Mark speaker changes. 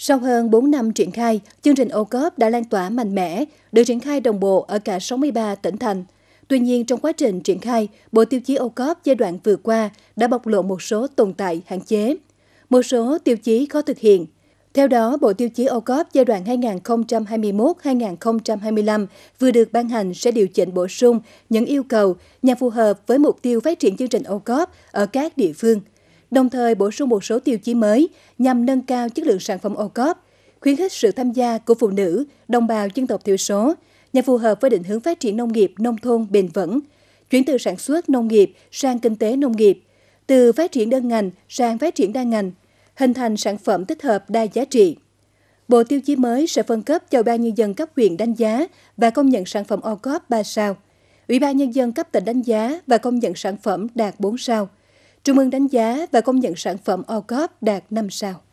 Speaker 1: Sau hơn 4 năm triển khai, chương trình ô cốp đã lan tỏa mạnh mẽ, được triển khai đồng bộ ở cả 63 tỉnh thành. Tuy nhiên, trong quá trình triển khai, Bộ Tiêu chí ô cốp giai đoạn vừa qua đã bộc lộ một số tồn tại hạn chế. Một số tiêu chí khó thực hiện. Theo đó, Bộ Tiêu chí ô cốp giai đoạn 2021-2025 vừa được ban hành sẽ điều chỉnh bổ sung những yêu cầu nhằm phù hợp với mục tiêu phát triển chương trình ô cốp ở các địa phương – đồng thời bổ sung một số tiêu chí mới nhằm nâng cao chất lượng sản phẩm ô cốp, khuyến khích sự tham gia của phụ nữ, đồng bào dân tộc thiểu số nhằm phù hợp với định hướng phát triển nông nghiệp nông thôn bền vững, chuyển từ sản xuất nông nghiệp sang kinh tế nông nghiệp, từ phát triển đơn ngành sang phát triển đa ngành, hình thành sản phẩm tích hợp đa giá trị. Bộ tiêu chí mới sẽ phân cấp cho Ủy ban Nhân dân cấp huyện đánh giá và công nhận sản phẩm ô cốp 3 sao. Ủy ban Nhân dân cấp tỉnh đánh giá và công nhận sản phẩm đạt 4 sao. Trung ương đánh giá và công nhận sản phẩm OCOP đạt 5 sao.